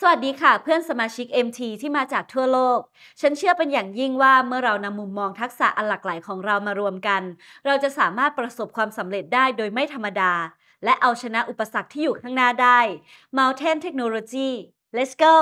สวัสดีค่ะเพื่อนสมาชิก MT ที่มาจากทั่วโลก ฉันเชื่อเป็นอย่างยิ่งว่าเมื่อเรานำมุมมองทักษะอันหลากหลายของเรามารวมกัน เราจะสามารถประสบความสำเร็จได้โดยไม่ธรรมดา และเอาชนะอุปสรรคที่อยู่ข้างหน้าได้ Mountain Technology let's go